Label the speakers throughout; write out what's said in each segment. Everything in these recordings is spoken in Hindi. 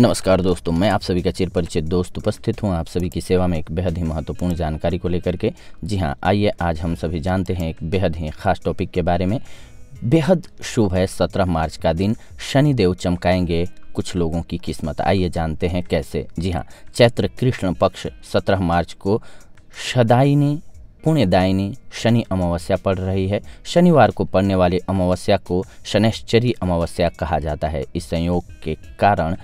Speaker 1: नमस्कार दोस्तों मैं आप सभी का चिर परिचित दोस्त उपस्थित हूँ आप सभी की सेवा में एक बेहद ही महत्वपूर्ण जानकारी को लेकर के जी हाँ आइए आज हम सभी जानते हैं एक बेहद ही ख़ास टॉपिक के बारे में बेहद शुभ है सत्रह मार्च का दिन शनिदेव चमकाएंगे कुछ लोगों की किस्मत आइए जानते हैं कैसे जी हाँ चैत्र कृष्ण पक्ष सत्रह मार्च को शदायनी पुण्यदायिनी शनि अमावस्या पड़ रही है शनिवार को पड़ने वाली अमावस्या को शनैश्चरी अमावस्या कहा जाता है इस संयोग के कारण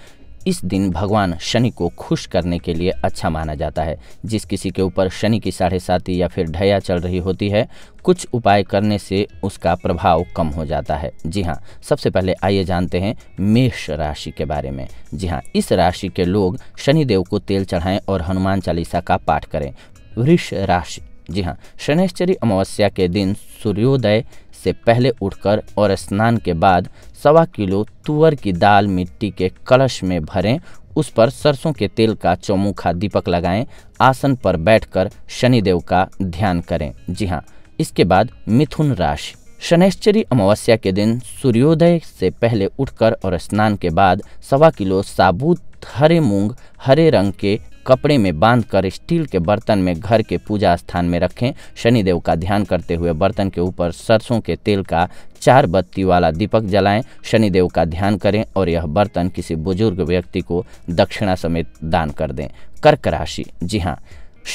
Speaker 1: इस दिन भगवान शनि को खुश करने के लिए अच्छा माना जाता है जिस किसी के ऊपर शनि की साढ़े साथी या फिर ढया चल रही होती है कुछ उपाय करने से उसका प्रभाव कम हो जाता है जी हाँ सबसे पहले आइए जानते हैं मेष राशि के बारे में जी हाँ इस राशि के लोग शनिदेव को तेल चढ़ाएं और हनुमान चालीसा का पाठ करें वृष राशि जी हाँ शनिश्चरी अमावस्या के दिन सूर्योदय से पहले उठकर और स्नान के बाद सवा किलो तुअर की दाल मिट्टी के कलश में भरें उस पर सरसों के तेल का चौमुखा दीपक लगाएं आसन पर बैठकर शनिदेव का ध्यान करें जी हाँ इसके बाद मिथुन राशि शनिश्चरी अमावस्या के दिन सूर्योदय से पहले उठकर और स्नान के बाद सवा किलो साबुत हरे मूंग हरे रंग के कपड़े में बांधकर स्टील के बर्तन में घर के पूजा स्थान में रखें शनिदेव का ध्यान करते हुए बर्तन के ऊपर सरसों के तेल का चार बत्ती वाला दीपक जलाएं शनिदेव का ध्यान करें और यह बर्तन किसी बुजुर्ग व्यक्ति को दक्षिणा समेत दान कर दें कर्क राशि जी हाँ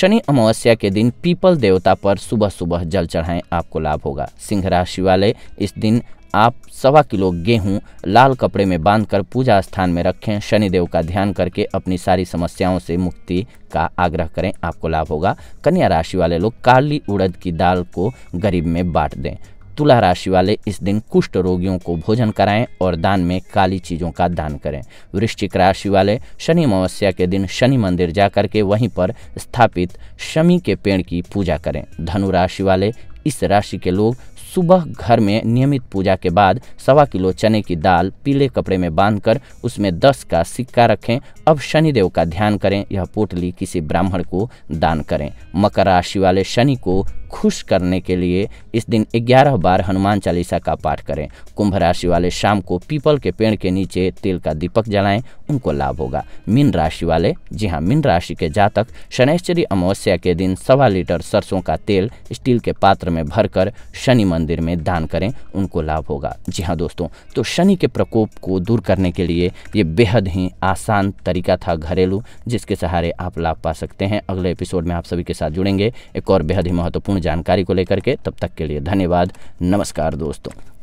Speaker 1: शनि अमावस्या के दिन पीपल देवता पर सुबह सुबह जल चढ़ाएं आपको लाभ होगा सिंह राशि वाले इस दिन आप सवा किलो गेहूं लाल कपड़े में बांधकर पूजा स्थान में रखें शनिदेव का ध्यान करके अपनी सारी समस्याओं से मुक्ति का आग्रह करें आपको लाभ होगा कन्या राशि वाले लोग काली उड़द की दाल को गरीब में बांट दें तुला राशि वाले इस दिन कुष्ठ रोगियों को भोजन कराएं और दान में काली चीज़ों का दान करें वृश्चिक राशि वाले शनि अमावस्या के दिन शनि मंदिर जाकर के वहीं पर स्थापित शमी के पेड़ की पूजा करें धनु राशि वाले इस राशि के लोग सुबह घर में नियमित पूजा के बाद सवा किलो चने की दाल पीले कपड़े में बांधकर उसमें दस का सिक्का रखें अब शनिदेव का ध्यान करें यह पोटली किसी ब्राह्मण को दान करें मकर राशि वाले शनि को खुश करने के लिए इस दिन 11 बार हनुमान चालीसा का पाठ करें कुंभ राशि वाले शाम को पीपल के पेड़ के नीचे तेल का दीपक जलाएं उनको लाभ होगा मीन राशि वाले जी हाँ मीन राशि के जातक शनैश्चरी अमावस्या के दिन सवा लीटर सरसों का तेल स्टील के पात्र में भरकर शनि मंदिर में दान करें उनको लाभ होगा जी हाँ दोस्तों तो शनि के प्रकोप को दूर करने के लिए ये बेहद ही आसान तरीका था घरेलू जिसके सहारे आप लाभ पा सकते हैं अगले एपिसोड में आप सभी के साथ जुड़ेंगे एक और बेहद ही महत्वपूर्ण जानकारी को लेकर के तब तक के लिए धन्यवाद नमस्कार दोस्तों